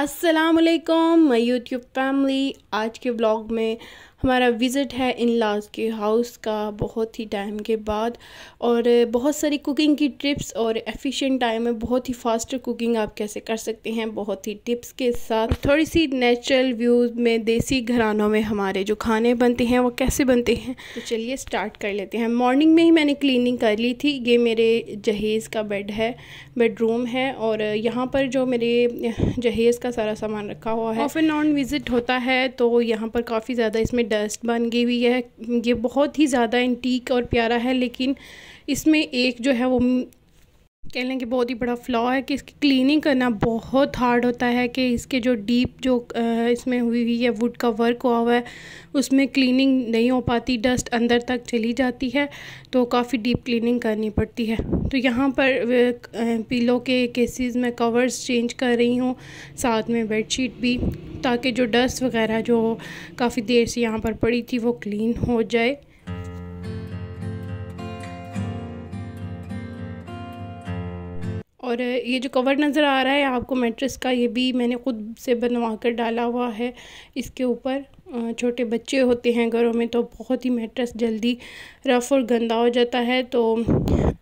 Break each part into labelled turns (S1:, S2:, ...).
S1: अस्सलाम वालेकुम YouTube YouTube family आज के ब्लॉग में हमारा विज़िट है इन लाज के हाउस का बहुत ही टाइम के बाद और बहुत सारी कुकिंग की ट्रिप्स और एफिशिएंट टाइम में बहुत ही फास्ट कुकिंग आप कैसे कर सकते हैं बहुत ही टिप्स के साथ थोड़ी सी नेचुरल व्यूज़ में देसी घरानों में हमारे जो खाने बनते हैं वो कैसे बनते हैं तो चलिए स्टार्ट कर लेते हैं मॉर्निंग में ही मैंने क्लिनिंग कर ली थी ये मेरे जहेज़ का बेड है बेडरूम है और यहाँ पर जो मेरे जहेज़ का सारा सामान रखा हुआ है ऑफ एंड ऑन विज़िट होता है तो यहाँ पर काफ़ी ज़्यादा इसमें डस्ट बन गई हुई है ये बहुत ही ज़्यादा एंटीक और प्यारा है लेकिन इसमें एक जो है वो कह लें कि बहुत ही बड़ा फ्लॉ है कि इसकी क्लीनिंग करना बहुत हार्ड होता है कि इसके जो डीप जो इसमें हुई हुई है वुड का वर्क हुआ हुआ है उसमें क्लीनिंग नहीं हो पाती डस्ट अंदर तक चली जाती है तो काफ़ी डीप क्लीनिंग करनी पड़ती है तो यहाँ पर पिलो के केसेस में कवर्स चेंज कर रही हूँ साथ में बेडशीट भी ताकि जो डस्ट वगैरह जो काफ़ी देर से यहाँ पर पड़ी थी वो क्लीन हो जाए और ये जो कवर नज़र आ रहा है आपको मेट्रेस का ये भी मैंने ख़ुद से बनवा कर डाला हुआ है इसके ऊपर छोटे बच्चे होते हैं घरों में तो बहुत ही मेट्रेस जल्दी रफ़ और गंदा हो जाता है तो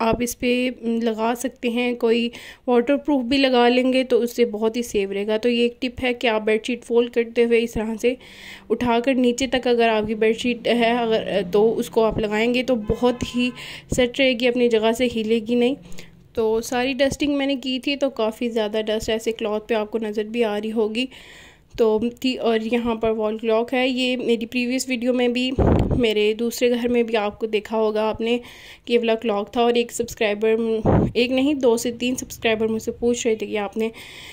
S1: आप इस पर लगा सकते हैं कोई वाटर प्रूफ भी लगा लेंगे तो उससे बहुत ही सेव रहेगा तो ये एक टिप है कि आप बेडशीट फोल्ड करते हुए इस तरह से उठाकर नीचे तक अगर आपकी बेडशीट है अगर तो उसको आप लगाएंगे तो बहुत ही सेट रहेगी अपनी जगह से हिलेगी नहीं तो सारी डस्टिंग मैंने की थी तो काफ़ी ज़्यादा डस्ट ऐसे क्लॉथ पे आपको नज़र भी आ रही होगी तो थी और यहाँ पर वॉल क्लॉक है ये मेरी प्रीवियस वीडियो में भी मेरे दूसरे घर में भी आपको देखा होगा आपने कि ये वाला क्लॉक था और एक सब्सक्राइबर एक नहीं दो से तीन सब्सक्राइबर मुझसे पूछ रहे थे कि आपने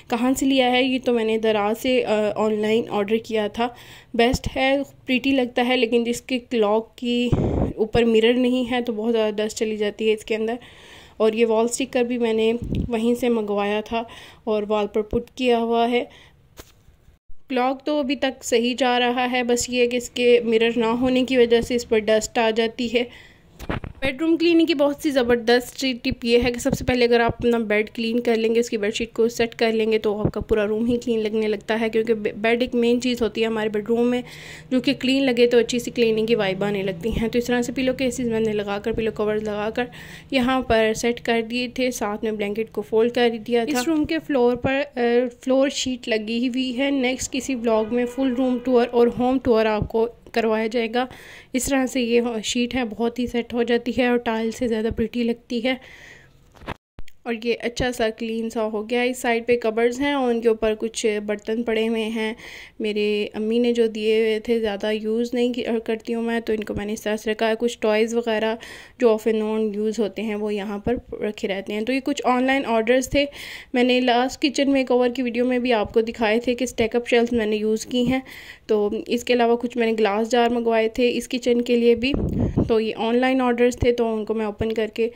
S1: कहाँ से लिया है ये तो मैंने दराज से ऑनलाइन ऑर्डर किया था बेस्ट है प्रीटी लगता है लेकिन जिसके क्लॉक की ऊपर मिरर नहीं है तो बहुत ज़्यादा डस्ट चली जाती है इसके अंदर और ये वॉल स्टिकर भी मैंने वहीं से मंगवाया था और वॉल पर पुट किया हुआ है क्लॉक तो अभी तक सही जा रहा है बस ये कि इसके मिरर ना होने की वजह से इस पर डस्ट आ जाती है बेडरूम क्लीनिंग की बहुत सी ज़बरदस्त टिप ये है कि सबसे पहले अगर आप अपना बेड क्लीन कर लेंगे उसकी बेडशीट को सेट कर लेंगे तो आपका पूरा रूम ही क्लीन लगने लगता है क्योंकि बेड एक मेन चीज़ होती है हमारे बेडरूम में जो कि क्लीन लगे तो अच्छी सी क्लीनिंग की वाइब आने लगती हैं तो इस तरह से पिलो केसेज मैंने लगाकर पिलो कवर्स लगाकर यहाँ पर सेट कर दिए थे साथ में ब्लैंकेट को फोल्ड कर दिया था इस रूम के फ्लोर पर फ्लोर शीट लगी हुई है नेक्स्ट किसी ब्लॉग में फुल रूम टूर और होम टूर आपको करवाया जाएगा इस तरह से ये शीट है बहुत ही सेट हो जाती है और टाइल से ज़्यादा प्रिटी लगती है और ये अच्छा सा क्लीन सा हो गया इस साइड पे कबर्स हैं और उनके ऊपर कुछ बर्तन पड़े हुए हैं मेरे अम्मी ने जो दिए हुए थे ज़्यादा यूज़ नहीं करती हूँ मैं तो इनको मैंने इस तरह से रखा है कुछ टॉयज़ वगैरह जो ऑफ एंड ऑन यूज़ होते हैं वो यहाँ पर रखे रहते हैं तो ये कुछ ऑनलाइन ऑर्डर्स थे मैंने लास्ट किचन मेक ओवर की वीडियो में भी आपको दिखाए थे कि स्टेकअप शेल्फ मैंने यूज़ की हैं तो इसके अलावा कुछ मैंने ग्लास जार मंगवाए थे इस किचन के लिए भी तो ये ऑनलाइन ऑर्डर्स थे तो उनको मैं ओपन करके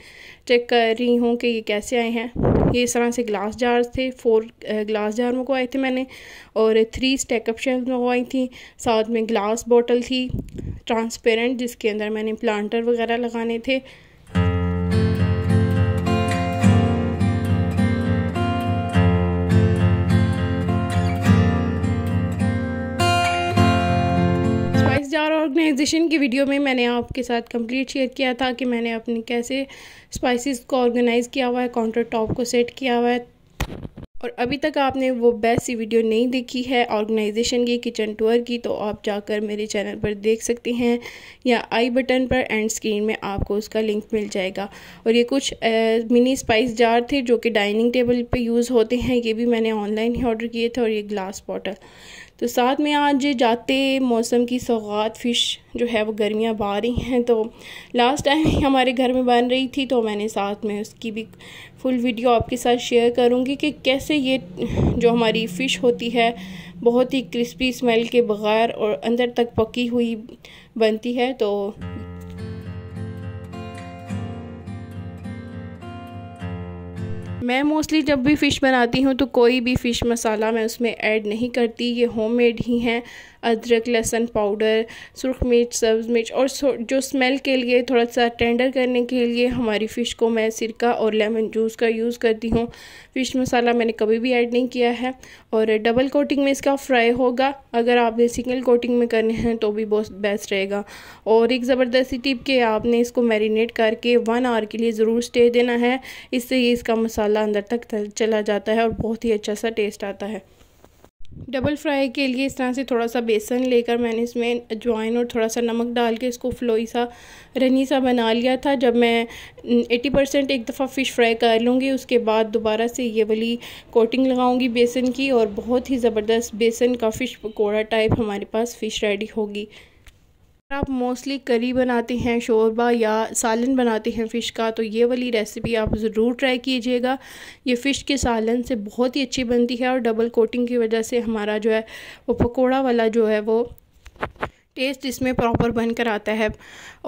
S1: चेक कर रही हूँ कि ये कैसे आए हैं ये इस तरह से ग्लास जार थे फोर ग्लास जार मंगवाए थे मैंने और थ्री स्टेकअप शेल्फ मंगवाई थी साथ में ग्लास बॉटल थी ट्रांसपेरेंट जिसके अंदर मैंने प्लांटर वगैरह लगाने थे ट्रांजिशन की वीडियो में मैंने आपके साथ कंप्लीट शेयर किया था कि मैंने अपने कैसे स्पाइसेस को ऑर्गेनाइज़ किया हुआ है काउंटर टॉप को सेट किया हुआ है और अभी तक आपने वो बेस्ट सी वीडियो नहीं देखी है ऑर्गेनाइजेशन की किचन टूर की तो आप जाकर मेरे चैनल पर देख सकते हैं या आई बटन पर एंड स्क्रीन में आपको उसका लिंक मिल जाएगा और ये कुछ ए, मिनी स्पाइस जार थे जो कि डाइनिंग टेबल पे यूज़ होते हैं ये भी मैंने ऑनलाइन ही ऑर्डर किए थे और ये ग्लास बॉटल तो साथ में आज जाते मौसम की सौगात फ़िश जो है वो गर्मियाँ बा रही हैं तो लास्ट टाइम हमारे घर में बन रही थी तो मैंने साथ में उसकी भी फुल वीडियो आपके साथ शेयर करूँगी कि कैसे ये जो हमारी फ़िश होती है बहुत ही क्रिस्पी स्मेल के बग़ैर और अंदर तक पकी हुई बनती है तो मैं मोस्टली जब भी फ़िश बनाती हूँ तो कोई भी फ़िश मसाला मैं उसमें ऐड नहीं करती ये होममेड ही हैं अदरक लहसुन पाउडर सुरख मिर्च सब्ज़ मिर्च और जो स्मेल के लिए थोड़ा सा टेंडर करने के लिए हमारी फ़िश को मैं सिरका और लेमन जूस का यूज़ करती हूँ फ़िश मसाला मैंने कभी भी ऐड नहीं किया है और डबल कोटिंग में इसका फ्राई होगा अगर आपने सिंगल कोटिंग में करने हैं तो भी बहुत बेस्ट रहेगा और एक ज़बरदस्ती टिप कि आपने इसको मैरिनेट करके वन आवर के लिए ज़रूर स्टे देना है इससे ये इसका मसाला अंदर तक चला जाता है और बहुत ही अच्छा सा टेस्ट आता है डबल फ्राई के लिए इस तरह से थोड़ा सा बेसन लेकर मैंने इसमें अजवाइन और थोड़ा सा नमक डाल के इसको फ्लोई सा रनी सा बना लिया था जब मैं 80 परसेंट एक दफ़ा फ़िश फ्राई कर लूँगी उसके बाद दोबारा से ये वाली कोटिंग लगाऊंगी बेसन की और बहुत ही ज़बरदस्त बेसन का फ़िश पकौड़ा टाइप हमारे पास फ़िश रेडी होगी आप मोस्टली करी बनाते हैं शोरबा या सालन बनाते हैं फ़िश का तो ये वाली रेसिपी आप ज़रूर ट्राई कीजिएगा ये फ़िश के सालन से बहुत ही अच्छी बनती है और डबल कोटिंग की वजह से हमारा जो है वो पकोड़ा वाला जो है वो टेस्ट इसमें प्रॉपर बनकर आता है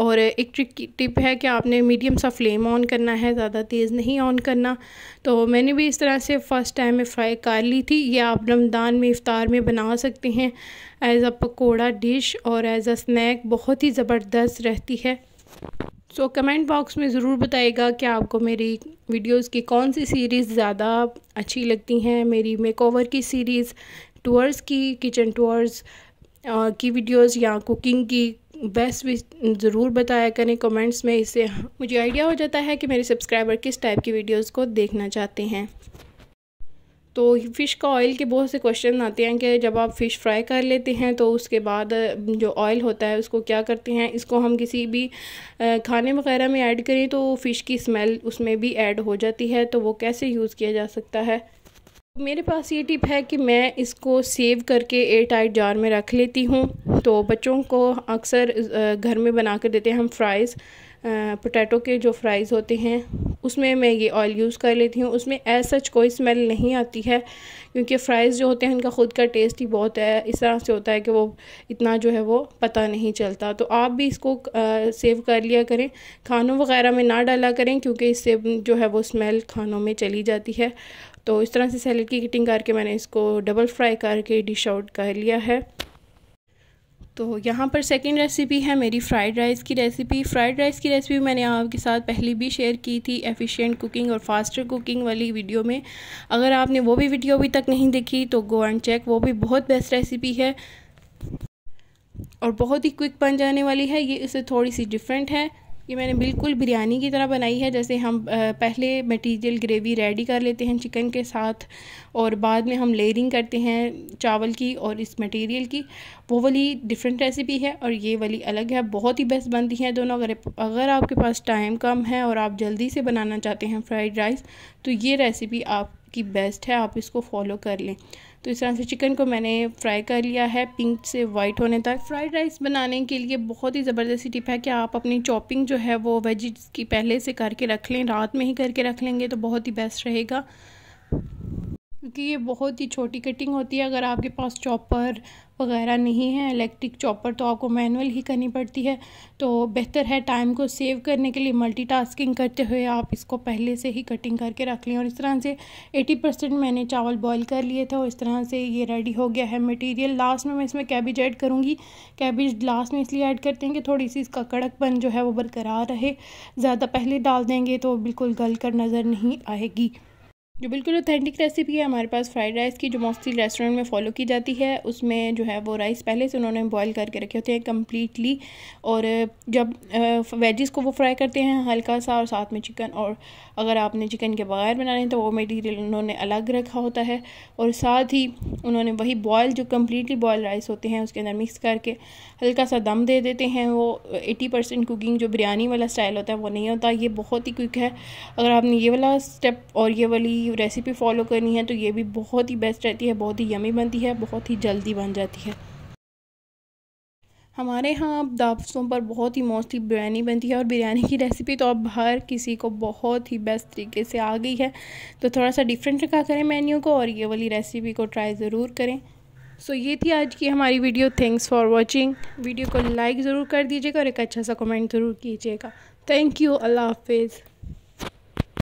S1: और एक ट्रिक टिप है कि आपने मीडियम सा फ्लेम ऑन करना है ज़्यादा तेज़ नहीं ऑन करना तो मैंने भी इस तरह से फ़र्स्ट टाइम में फ्राई कर ली थी ये आप रमदान में इफ़ार में बना सकते हैं एज़ अ पकौड़ा डिश और एज़ अ स्नैक बहुत ही ज़बरदस्त रहती है सो कमेंट बॉक्स में ज़रूर बताइएगा कि आपको मेरी वीडियोस की कौन सी सीरीज़ ज़्यादा अच्छी लगती हैं मेरी मेकओवर की सीरीज़ टूअर्स की किचन टूअर्स की वीडियोस या कुकिंग की बेस्ट भी ज़रूर बताया करें कमेंट्स में इससे मुझे आइडिया हो जाता है कि मेरे सब्सक्राइबर किस टाइप की वीडियोस को देखना चाहते हैं तो फ़िश का ऑयल के बहुत से क्वेश्चन आते हैं कि जब आप फ़िश फ्राई कर लेते हैं तो उसके बाद जो ऑयल होता है उसको क्या करते हैं इसको हम किसी भी खाने वगैरह में ऐड करें तो फ़िश की स्मेल उसमें भी ऐड हो जाती है तो वो कैसे यूज़ किया जा सकता है मेरे पास ये टिप है कि मैं इसको सेव करके एयर टाइट जार में रख लेती हूँ तो बच्चों को अक्सर घर में बना कर देते हैं हम फ्राइज़ पोटैटो के जो फ्राइज़ होते हैं उसमें मैं ये ऑयल यूज़ कर लेती हूँ उसमें एज सच कोई स्मेल नहीं आती है क्योंकि फ़्राइज़ जो होते हैं उनका ख़ुद का टेस्ट ही बहुत है इस तरह से होता है कि वो इतना जो है वो पता नहीं चलता तो आप भी इसको आ, सेव कर लिया करें खानों वगैरह में ना डाला करें क्योंकि इससे जो है वो स्मेल खानों में चली जाती है तो इस तरह से सैलड की कटिंग करके मैंने इसको डबल फ्राई करके डिश आउट कर लिया है तो यहाँ पर सेकंड रेसिपी है मेरी फ्राइड राइस की रेसिपी फ्राइड राइस की रेसिपी मैंने आपके साथ पहले भी शेयर की थी एफिशिएंट कुकिंग और फास्टर कुकिंग वाली वीडियो में अगर आपने वो भी वीडियो अभी तक नहीं देखी तो गो एंड चेक वो भी बहुत बेस्ट रेसिपी है और बहुत ही क्विक बन जाने वाली है ये इससे थोड़ी सी डिफरेंट है ये मैंने बिल्कुल बिरयानी की तरह बनाई है जैसे हम पहले मटेरियल ग्रेवी रेडी कर लेते हैं चिकन के साथ और बाद में हम लेयरिंग करते हैं चावल की और इस मटेरियल की वो वाली डिफरेंट रेसिपी है और ये वाली अलग है बहुत ही बेस्ट बनती हैं दोनों अगर अगर आपके पास टाइम कम है और आप जल्दी से बनाना चाहते हैं फ्राइड राइस तो ये रेसिपी आपकी बेस्ट है आप इसको फॉलो कर लें तो इस तरह से चिकन को मैंने फ्राई कर लिया है पिंक से वाइट होने तक फ्राइड राइस बनाने के लिए बहुत ही ज़बरदस्ती टिप है कि आप अपनी चॉपिंग जो है वो वेजिज की पहले से करके रख लें रात में ही करके रख लेंगे तो बहुत ही बेस्ट रहेगा क्योंकि ये बहुत ही छोटी कटिंग होती है अगर आपके पास चॉपर वगैरह नहीं है इलेक्ट्रिक चॉपर तो आपको मैनुअल ही करनी पड़ती है तो बेहतर है टाइम को सेव करने के लिए मल्टीटास्किंग करते हुए आप इसको पहले से ही कटिंग करके रख लें और इस तरह से 80 परसेंट मैंने चावल बॉईल कर लिए थे और इस तरह से ये रेडी हो गया है मटेरियल लास्ट में मैं इसमें कैबिज ऐड करूँगी कैबिज लास्ट में इसलिए ऐड करते हैं कि थोड़ी सी इसका कड़कपन जो है वो बरकरार रहे ज़्यादा पहले डाल देंगे तो बिल्कुल गल कर नज़र नहीं आएगी जो बिल्कुल ऑथेंटिक रेसिपी है हमारे पास फ्राइड राइस की जो मोस्टली रेस्टोरेंट में फॉलो की जाती है उसमें जो है वो राइस पहले से उन्होंने बॉईल करके रखे होते हैं कम्प्लीटली और जब वेजिस को वो फ्राई करते हैं हल्का सा और साथ में चिकन और अगर आपने चिकन के बगैर बनाने हैं तो वो मटीरियल उन्होंने अलग रखा होता है और साथ ही उन्होंने वही बॉयल जो कम्प्लीटली बॉयल राइस होते हैं उसके अंदर मिक्स करके हल्का सा दम दे देते हैं वो एटी परसेंट कुकिंग जो बिरयानी वाला स्टाइल होता है वो नहीं होता ये बहुत ही क्विक है अगर आपने ये वाला स्टेप और ये वाली की रेसिपी फॉलो करनी है तो ये भी बहुत ही बेस्ट रहती है बहुत ही यमी बनती है बहुत ही जल्दी बन जाती है हमारे यहाँ अब दावतों पर बहुत ही मोस्टली बिरयानी बनती है और बिरयानी की रेसिपी तो अब हर किसी को बहुत ही बेस्ट तरीके से आ गई है तो थोड़ा सा डिफरेंट रखा करें मेन्यू को और ये वाली रेसिपी को ट्राई ज़रूर करें सो so, ये थी आज की हमारी video thanks for watching video को लाइक ज़रूर कर दीजिएगा और एक अच्छा सा कमेंट ज़रूर कीजिएगा थैंक यू अल्लाह हाफिज़